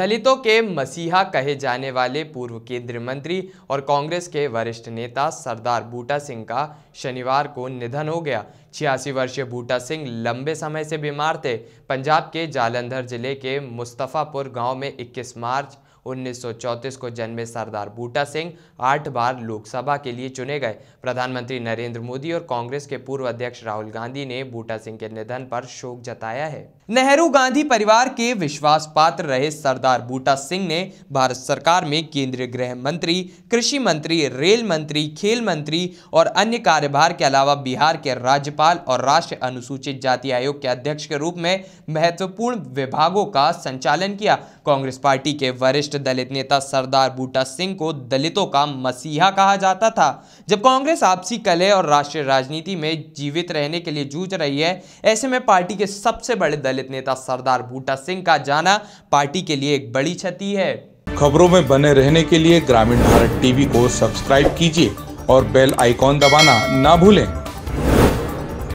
दलितों के मसीहा कहे जाने वाले पूर्व केंद्रीय मंत्री और कांग्रेस के वरिष्ठ नेता सरदार बूटा सिंह का शनिवार को निधन हो गया छियासी वर्षीय बूटा सिंह लंबे समय से बीमार थे पंजाब के जालंधर जिले के मुस्तफ़ापुर गांव में 21 मार्च 1934 को जन्मे सरदार बूटा सिंह आठ बार लोकसभा के लिए चुने गए प्रधानमंत्री नरेंद्र मोदी और कांग्रेस के पूर्व अध्यक्ष राहुल गांधी ने बूटा सिंह के निधन पर शोक जताया है नेहरू गांधी परिवार के विश्वास पात्र रहे सरदार सरदार बूटा सिंह ने भारत सरकार में केंद्रीय गृह मंत्री कृषि मंत्री रेल मंत्री खेल मंत्री और अन्य कार्यभार के अलावा बिहार के राज्यपाल और राष्ट्रीय अनुसूचित जाति आयोग के अध्यक्ष के रूप में महत्वपूर्ण विभागों का संचालन किया कांग्रेस पार्टी के वरिष्ठ दलित नेता सरदार बूटा सिंह को दलितों का मसीहा कहा जाता था जब कांग्रेस आपसी कले और राष्ट्रीय राजनीति में जीवित रहने के लिए जूझ रही है ऐसे में पार्टी के सबसे बड़े दलित नेता सरदार बूटा सिंह का जाना पार्टी के लिए एक बड़ी क्षति है खबरों में बने रहने के लिए ग्रामीण भारत टीवी को सब्सक्राइब कीजिए और बेल आइकॉन दबाना ना भूलें